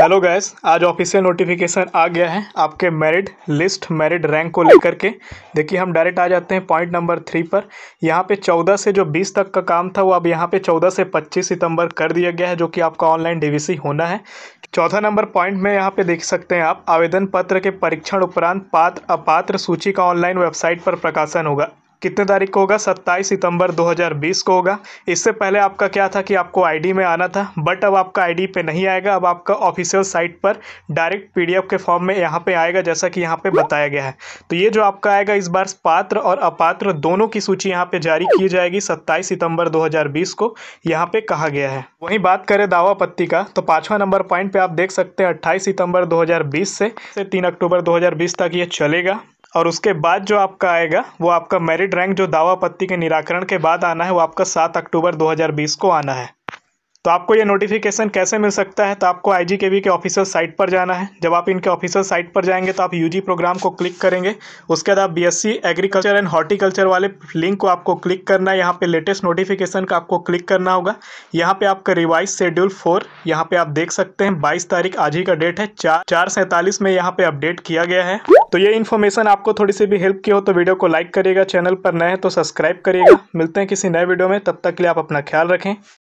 hello guys आज official notification आ गया है आपके मेरिट लिस्ट मेरिट रैंक को लेकर के देखिए हम डायरेक्ट आ जाते हैं पॉइंट नंबर थ्री पर यहाँ पे चौदह से जो बीस तक का काम था वो अब यहाँ पे चौदह से पच्चीस सितंबर कर दिया गया है जो कि आपका ऑनलाइन डीवीसी होना है चौथा नंबर पॉइंट में यहाँ पे देख सकते हैं आप आवेदन पत्र के परीक्षण उपरांत पात्र अपात्र सूची का ऑनलाइन वेबसाइट पर प्रकाशन होगा कितने तारीख को होगा 27 सितंबर 2020 को होगा इससे पहले आपका क्या था कि आपको आईडी में आना था बट अब आपका आईडी पे नहीं आएगा अब आपका ऑफिशियल साइट पर डायरेक्ट पीडीएफ के फॉर्म में यहाँ पे आएगा जैसा कि यहाँ पे बताया गया है तो ये जो आपका आएगा इस बार पात्र और अपात्र दोनों की सूची यहाँ पर जारी की जाएगी सत्ताईस सितम्बर दो को यहाँ पर कहा गया है वहीं बात करें दावा पत्ती का तो पाँचवा नंबर पॉइंट पर आप देख सकते हैं अट्ठाईस सितम्बर दो से तीन अक्टूबर दो तक ये चलेगा और उसके बाद जो आपका आएगा वो आपका मेरिट रैंक जो दावा पत्ती के निराकरण के बाद आना है वो आपका सात अक्टूबर 2020 को आना है तो आपको ये नोटिफिकेशन कैसे मिल सकता है तो आपको आई के ऑफिसर साइट पर जाना है जब आप इनके ऑफिसर साइट पर जाएंगे तो आप यूजी प्रोग्राम को क्लिक करेंगे उसके बाद आप बीएससी एग्रीकल्चर एंड हॉर्टिकल्चर वाले लिंक को आपको क्लिक करना है यहाँ पे लेटेस्ट नोटिफिकेशन का आपको क्लिक करना होगा यहाँ पे आपका रिवाइज शेड्यूल फोर यहाँ पे आप देख सकते हैं बाईस तारीख आज ही का डेट है चार चार सैंतालीस में यहाँ पे अपडेट किया गया है तो ये इन्फॉर्मेशन आपको थोड़ी सी भी हेल्प की हो तो वीडियो को लाइक करिएगा चैनल पर नए हैं तो सब्सक्राइब करिएगा मिलते हैं किसी नए वीडियो में तब तक के लिए आप अपना ख्याल रखें